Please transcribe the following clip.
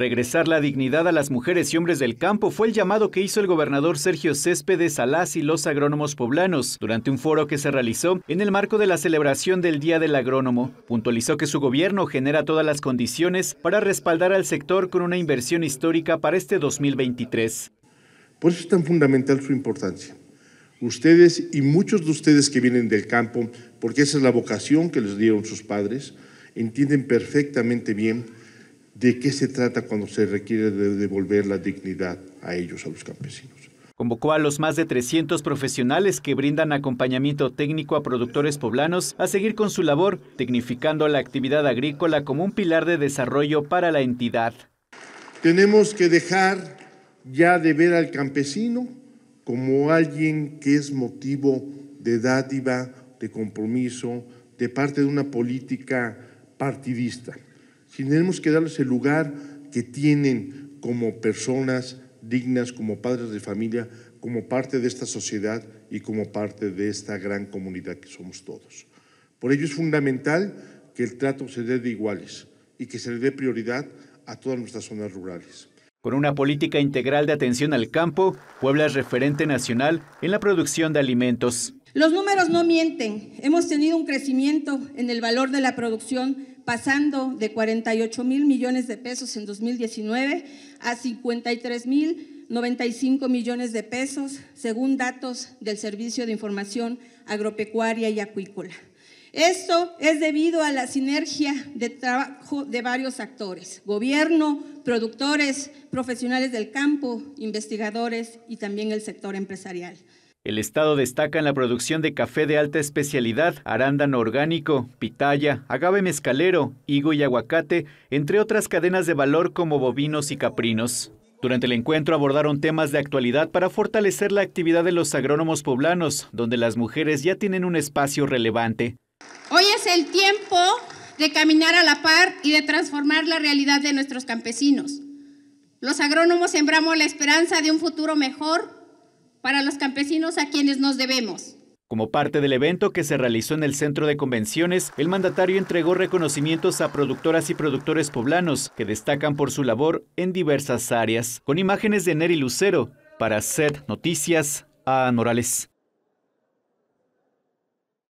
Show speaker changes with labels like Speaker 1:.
Speaker 1: Regresar la dignidad a las mujeres y hombres del campo fue el llamado que hizo el gobernador Sergio Céspedes a y los agrónomos poblanos durante un foro que se realizó en el marco de la celebración del Día del Agrónomo. Puntualizó que su gobierno genera todas las condiciones para respaldar al sector con una inversión histórica para este 2023. Por eso es tan fundamental
Speaker 2: su importancia. Ustedes y muchos de ustedes que vienen del campo, porque esa es la vocación que les dieron sus padres, entienden perfectamente bien de qué se trata cuando se requiere de devolver la dignidad a ellos, a los campesinos.
Speaker 1: Convocó a los más de 300 profesionales que brindan acompañamiento técnico a productores poblanos a seguir con su labor, tecnificando la actividad agrícola como un pilar de desarrollo para la entidad. Tenemos que dejar ya de ver al campesino
Speaker 2: como alguien que es motivo de dádiva, de compromiso, de parte de una política partidista. Tenemos que darles el lugar que tienen como personas dignas, como padres de familia, como parte de esta sociedad y como parte de esta gran comunidad que somos todos. Por ello es fundamental que el trato se dé de iguales y que se le dé prioridad a todas
Speaker 1: nuestras zonas rurales. Con una política integral de atención al campo, Puebla es referente nacional en la producción de alimentos.
Speaker 3: Los números no mienten. Hemos tenido un crecimiento en el valor de la producción pasando de 48 mil millones de pesos en 2019 a 53 mil 95 millones de pesos, según datos del Servicio de Información Agropecuaria y Acuícola. Esto es debido a la sinergia de trabajo de varios actores, gobierno, productores, profesionales del campo, investigadores y también el sector empresarial.
Speaker 1: El estado destaca en la producción de café de alta especialidad, arándano orgánico, pitaya, agave mezcalero, higo y aguacate, entre otras cadenas de valor como bovinos y caprinos. Durante el encuentro abordaron temas de actualidad para fortalecer la actividad de los agrónomos poblanos, donde las mujeres ya tienen un espacio relevante.
Speaker 4: Hoy es el tiempo de caminar a la par y de transformar la realidad de nuestros campesinos. Los agrónomos sembramos la esperanza de un futuro mejor para los campesinos a quienes nos debemos.
Speaker 1: Como parte del evento que se realizó en el centro de convenciones, el mandatario entregó reconocimientos a productoras y productores poblanos que destacan por su labor en diversas áreas, con imágenes de Neri Lucero, para SED Noticias, a Morales.